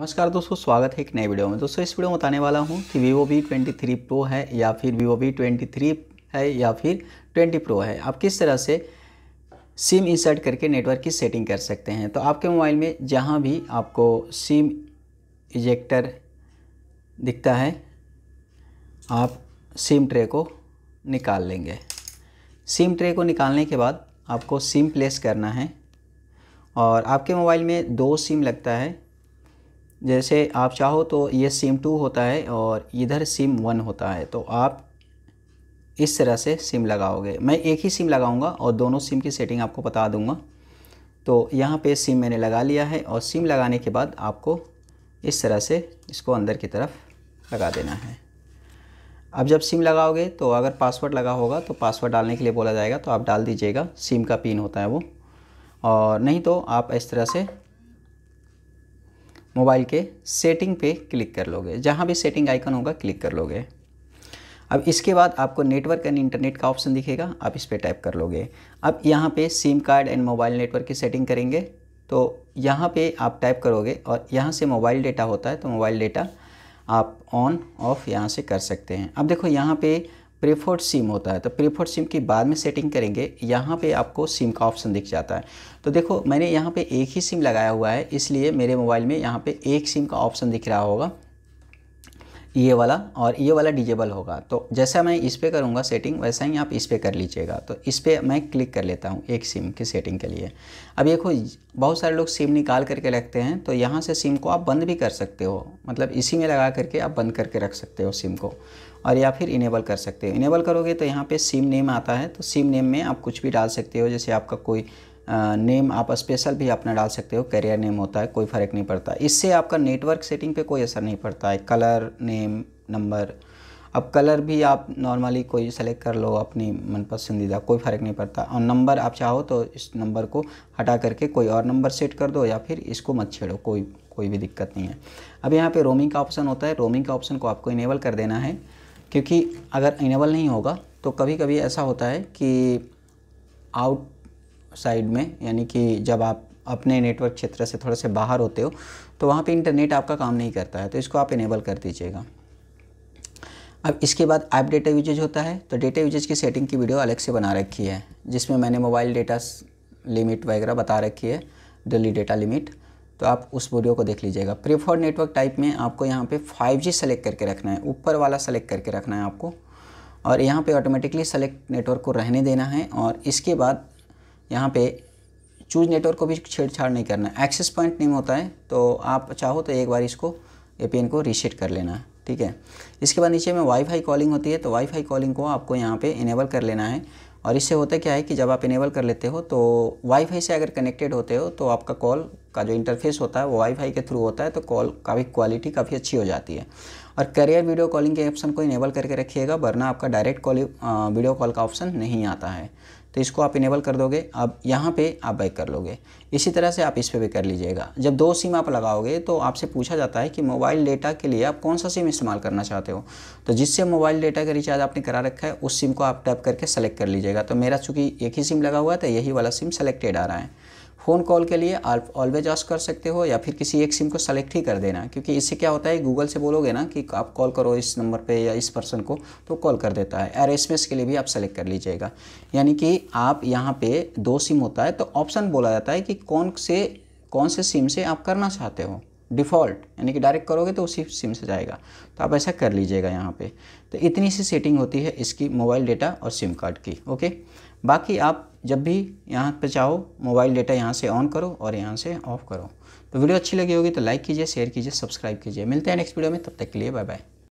नमस्कार दोस्तों स्वागत है एक नए वीडियो में दोस्तों इस वीडियो में बताने वाला हूँ कि vivo V twenty three pro है या फिर vivo वी ट्वेंटी थ्री है या फिर ट्वेंटी प्रो है आप किस तरह से सिम इंसर्ट करके नेटवर्क की सेटिंग कर सकते हैं तो आपके मोबाइल में जहाँ भी आपको सिम इजेक्टर दिखता है आप सिम ट्रे को निकाल लेंगे सिम ट्रे को निकालने के बाद आपको सिम प्लेस करना है और आपके मोबाइल में दो सिम लगता है जैसे आप चाहो तो ये सिम टू होता है और इधर सिम वन होता है तो आप इस तरह से सिम लगाओगे मैं एक ही सिम लगाऊंगा और दोनों सिम की सेटिंग आपको बता दूंगा तो यहाँ पे सिम मैंने लगा लिया है और सिम लगाने के बाद आपको इस तरह से इसको अंदर की तरफ लगा देना है अब जब सिम लगाओगे तो अगर पासवर्ड लगा होगा तो पासवर्ड डालने के लिए बोला जाएगा तो आप डाल दीजिएगा सिम का पिन होता है वो और नहीं तो आप इस तरह से मोबाइल के सेटिंग पे क्लिक कर लोगे जहाँ भी सेटिंग आइकन होगा क्लिक कर लोगे अब इसके बाद आपको नेटवर्क एंड इंटरनेट का ऑप्शन दिखेगा आप इस पर टाइप कर लोगे अब यहाँ पे sim card and mobile network की सेटिंग करेंगे तो यहाँ पे आप टाइप करोगे और यहाँ से मोबाइल डेटा होता है तो मोबाइल डेटा आप ऑन ऑफ यहाँ से कर सकते हैं अब देखो यहाँ पे प्रीफर्ड सिम होता है तो प्रीफर्ड सिम की बाद में सेटिंग करेंगे यहाँ पे आपको सिम का ऑप्शन दिख जाता है तो देखो मैंने यहाँ पे एक ही सिम लगाया हुआ है इसलिए मेरे मोबाइल में यहाँ पे एक सिम का ऑप्शन दिख रहा होगा ये वाला और ये वाला डिजेबल होगा तो जैसा मैं इस पर करूँगा सेटिंग वैसा ही आप इस पर कर लीजिएगा तो इस पर मैं क्लिक कर लेता हूँ एक सिम की सेटिंग के लिए अब देखो बहुत सारे लोग सिम निकाल करके रखते हैं तो यहाँ से सिम को आप बंद भी कर सकते हो मतलब इसी में लगा करके आप बंद करके रख सकते हो सिम को और या फिर इनेबल कर सकते हो इनेबल करोगे तो यहाँ पे सिम नेम आता है तो सिम नेम में आप कुछ भी डाल सकते हो जैसे आपका कोई नेम आप स्पेशल भी अपना डाल सकते हो कैरियर नेम होता है कोई फ़र्क नहीं पड़ता इससे आपका नेटवर्क सेटिंग पे कोई असर नहीं पड़ता है कलर नेम नंबर अब कलर भी आप नॉर्मली कोई सेलेक्ट कर लो अपनी मन पसंदीदा कोई फ़र्क नहीं पड़ता और नंबर आप चाहो तो इस नंबर को हटा करके कोई और नंबर सेट कर दो या फिर इसको मत छेड़ो कोई कोई भी दिक्कत नहीं है अब यहाँ पर रोमिंग का ऑप्शन होता है रोमिंग का ऑप्शन को आपको इनेबल कर देना है क्योंकि अगर इनेबल नहीं होगा तो कभी कभी ऐसा होता है कि आउट साइड में यानी कि जब आप अपने नेटवर्क क्षेत्र से थोड़ा से बाहर होते हो तो वहाँ पे इंटरनेट आपका काम नहीं करता है तो इसको आप इनेबल कर दीजिएगा अब इसके बाद ऐप डेटा यूजेज होता है तो डेटा यूजेज की सेटिंग की वीडियो अलग से बना रखी है जिसमें मैंने मोबाइल डेटा लिमिट वगैरह बता रखी है डेली डेटा लिमिट तो आप उस वीडियो को देख लीजिएगा प्रीफर्ड नेटवर्क टाइप में आपको यहाँ पे 5G सेलेक्ट करके रखना है ऊपर वाला सेलेक्ट करके रखना है आपको और यहाँ पे ऑटोमेटिकली सेलेक्ट नेटवर्क को रहने देना है और इसके बाद यहाँ पे चूज नेटवर्क को भी छेड़छाड़ नहीं करना है एक्सेस पॉइंट नहीं होता है तो आप चाहो तो एक बार इसको ए को रीसेट कर लेना है ठीक है इसके बाद नीचे में वाईफाई कॉलिंग होती है तो वाईफाई कॉलिंग को आपको यहाँ पे इनेबल कर लेना है और इससे होता क्या है कि जब आप इनेबल कर लेते हो तो वाईफाई से अगर कनेक्टेड होते हो तो आपका कॉल का जो इंटरफेस होता है वो वाईफाई के थ्रू होता है तो कॉल का भी क्वालिटी काफ़ी अच्छी हो जाती है और करियर वीडियो कॉलिंग के ऑप्शन को इनेबल करके रखिएगा वरना आपका डायरेक्ट कॉल वीडियो कॉल का ऑप्शन नहीं आता है तो इसको आप इनेबल कर दोगे अब यहाँ पे आप बैक कर लोगे इसी तरह से आप इस पर भी कर लीजिएगा जब दो सिम आप लगाओगे तो आपसे पूछा जाता है कि मोबाइल डेटा के लिए आप कौन सा सिम इस्तेमाल करना चाहते हो तो जिससे मोबाइल डेटा का रिचार्ज आपने करा रखा है उस सिम को आप टैप करके सेलेक्ट कर लीजिएगा तो मेरा चूँकि एक ही सिम लगा हुआ था तो यही वाला सिम सेलेक्टेड आ रहा है फ़ोन कॉल के लिए आप ऑलवेज आस्क कर सकते हो या फिर किसी एक सिम को सेलेक्ट ही कर देना क्योंकि इससे क्या होता है गूगल से बोलोगे ना कि आप कॉल करो इस नंबर पे या इस पर्सन को तो कॉल कर देता है एर एस के लिए भी आप सेलेक्ट कर लीजिएगा यानी कि आप यहाँ पे दो सिम होता है तो ऑप्शन बोला जाता है कि कौन से कौन से सिम से आप करना चाहते हो डिफ़ॉल्ट यानी कि डायरेक्ट करोगे तो उसी सिम से जाएगा तो आप ऐसा कर लीजिएगा यहाँ पर तो इतनी सी सेटिंग होती है इसकी मोबाइल डेटा और सिम कार्ड की ओके बाकी आप जब भी यहाँ पर चाहो मोबाइल डेटा यहाँ से ऑन करो और यहाँ से ऑफ करो तो वीडियो अच्छी लगी होगी तो लाइक कीजिए शेयर कीजिए सब्सक्राइब कीजिए मिलते हैं नेक्स्ट वीडियो में तब तक के लिए बाय बाय